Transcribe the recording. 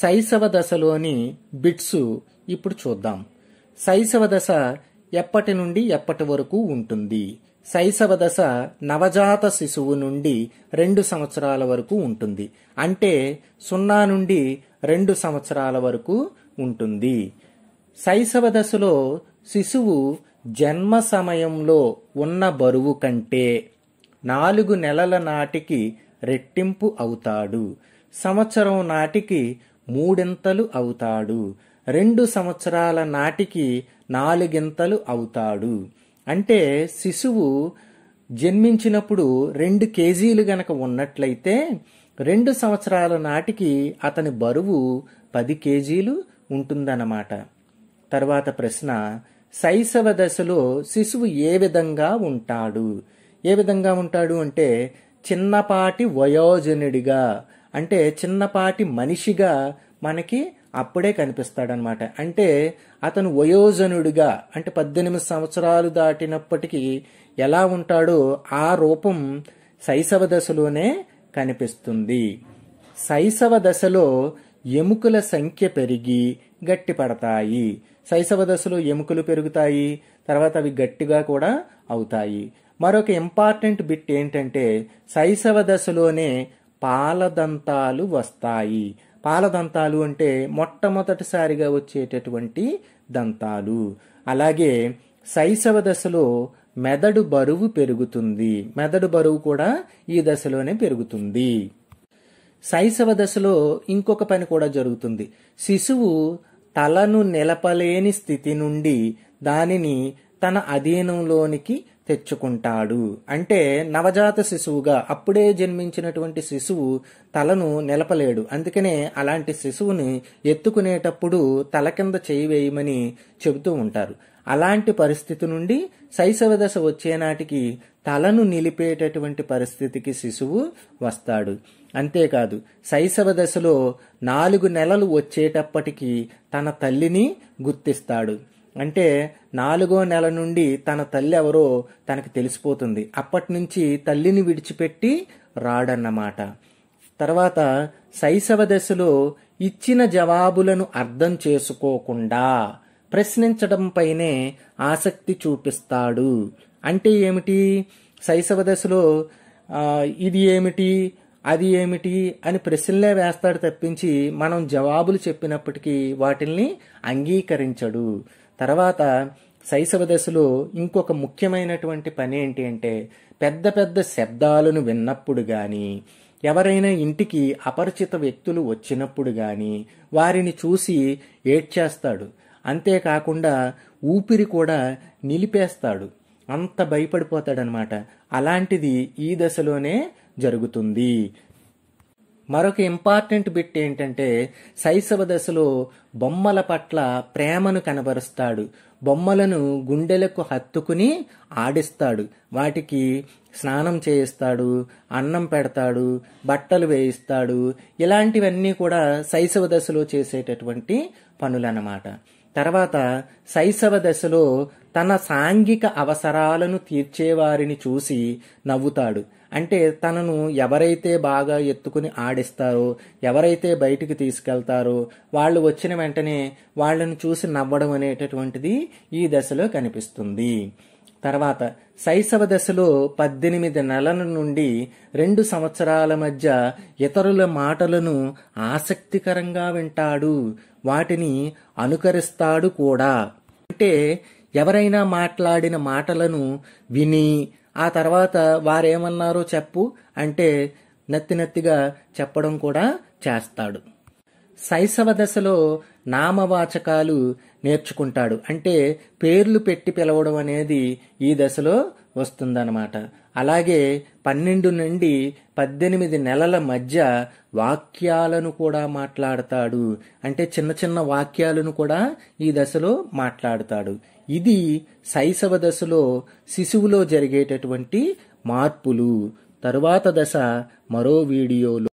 శైశవ దశలోని bits ఇప్పుడు చూద్దాం శైశవ దశ ఎప్పటి నుండి ఎప్పటి వరకు ఉంటుంది శైశవ దశ నవజాత శిశువు నుండి రెండు సంవత్సరాల వరకు ఉంటుంది అంటే సున్నా నుండి రెండు సంవత్సరాల వరకు ఉంటుంది శైశవ దశలో శిశువు జన్మ సమయంలో ఉన్న బరువు కంటే నాలుగు నెలల నాటికి రెట్టింపు అవుతాడు సంవత్సరం నాటికి మూడింతలు అవుతాడు రెండు సంవత్సరాల నాటికి నాలుగింతలు అవుతాడు అంటే శిశువు జన్మించినప్పుడు రెండు కేజీలు గనక ఉన్నట్లయితే రెండు సంవత్సరాల నాటికి అతని బరువు పది కేజీలు ఉంటుందన్నమాట తర్వాత ప్రశ్న శైశవ దశలో శిశువు ఏ విధంగా ఉంటాడు ఏ విధంగా ఉంటాడు అంటే చిన్నపాటి వయోజనుడిగా అంటే చిన్నపాటి మనిషిగా మనకి అప్పుడే కనిపిస్తాడనమాట అంటే అతను వయోజనుడిగా అంటే పద్దెనిమిది సంవత్సరాలు దాటినప్పటికీ ఎలా ఉంటాడో ఆ రూపం శైశవ దశలోనే కనిపిస్తుంది శైశవ దశలో ఎముకల సంఖ్య పెరిగి గట్టిపడతాయి శైశవ దశలో ఎముకలు పెరుగుతాయి తర్వాత అవి గట్టిగా కూడా అవుతాయి మరొక ఇంపార్టెంట్ బిట్ ఏంటంటే శైశవ దశలోనే పాలదంతాలు వస్తాయి పాలదంతాలు అంటే మొట్టమొదటిసారిగా వచ్చేటటువంటి దంతాలు అలాగే శైశవ దశలో మెదడు బరువు పెరుగుతుంది మెదడు బరువు కూడా ఈ దశలోనే పెరుగుతుంది శైశవ దశలో ఇంకొక పని కూడా జరుగుతుంది శిశువు తలను నిలపలేని స్థితి నుండి దానిని తన అధీనంలోనికి తెచ్చుకుంటాడు అంటే నవజాత శిశువుగా అప్పుడే జన్మించినటువంటి శిశువు తలను నిలపలేడు అందుకనే అలాంటి శిశువుని ఎత్తుకునేటప్పుడు తల కింద చేయి వేయమని చెబుతూ ఉంటారు అలాంటి పరిస్థితి నుండి శైశవ దశ వచ్చేనాటికి తలను నిలిపేటటువంటి పరిస్థితికి శిశువు వస్తాడు అంతేకాదు శైశవ దశలో నాలుగు నెలలు వచ్చేటప్పటికి తన తల్లిని గుర్తిస్తాడు అంటే నాలుగో నెల నుండి తన తల్లి ఎవరో తనకు తెలిసిపోతుంది అప్పటి నుంచి తల్లిని విడిచిపెట్టి రాడన్నమాట తర్వాత శైశవ దశలో ఇచ్చిన జవాబులను అర్థం చేసుకోకుండా ప్రశ్నించడంపైనే ఆసక్తి చూపిస్తాడు అంటే ఏమిటి శైశవ దశలో ఇది ఏమిటి అది ఏమిటి అని ప్రశ్నలే వేస్తాడు తప్పించి మనం జవాబులు చెప్పినప్పటికీ వాటిల్ని అంగీకరించడు తర్వాత శైశవ దశలో ఇంకొక ముఖ్యమైనటువంటి పని ఏంటి అంటే పెద్ద పెద్ద శబ్దాలను విన్నప్పుడు కానీ ఎవరైనా ఇంటికి అపరిచిత వ్యక్తులు వచ్చినప్పుడు కానీ వారిని చూసి ఏడ్చేస్తాడు అంతేకాకుండా ఊపిరి కూడా నిలిపేస్తాడు అంత భయపడిపోతాడనమాట అలాంటిది ఈ దశలోనే జరుగుతుంది మరొక ఇంపార్టెంట్ బిట్ ఏంటంటే శైశవ దశలో బొమ్మల పట్ల ప్రేమను కనబరుస్తాడు బొమ్మలను గుండెలకు హత్తుకుని ఆడిస్తాడు వాటికి స్నానం చేయిస్తాడు అన్నం పెడతాడు బట్టలు వేయిస్తాడు ఇలాంటివన్నీ కూడా శైశవ దశలో చేసేటటువంటి పనులన్నమాట తర్వాత శైశవ దశలో తన సాంఘిక అవసరాలను తీర్చేవారిని చూసి నవ్వుతాడు అంటే తనను ఎవరైతే బాగా ఎత్తుకుని ఆడిస్తారో ఎవరైతే బయటికి తీసుకెళ్తారో వాళ్ళు వచ్చిన వెంటనే వాళ్ళను చూసి నవ్వడం అనేటటువంటిది ఈ దశలో కనిపిస్తుంది తర్వాత శైశవ దశలో పద్దెనిమిది నెలల నుండి రెండు సంవత్సరాల మధ్య ఇతరుల మాటలను ఆసక్తికరంగా వింటాడు వాటిని అనుకరిస్తాడు కూడా అంటే ఎవరైనా మాట్లాడిన మాటలను విని ఆ తర్వాత వారేమన్నారో చెప్పు అంటే నత్తి నత్తిగా చెప్పడం కూడా చేస్తాడు శైశవ దశలో నామవాచకాలు నేర్చుకుంటాడు అంటే పేర్లు పెట్టి పిలవడం అనేది ఈ దశలో వస్తుందన్నమాట అలాగే పన్నెండు నుండి పద్దెనిమిది నెలల మధ్య వాక్యాలను కూడా మాట్లాడతాడు అంటే చిన్న చిన్న వాక్యాలను కూడా ఈ దశలో మాట్లాడతాడు ఇది శైశవ దశలో శిశువులో జరిగేటటువంటి మార్పులు తరువాత దశ మరో వీడియోలో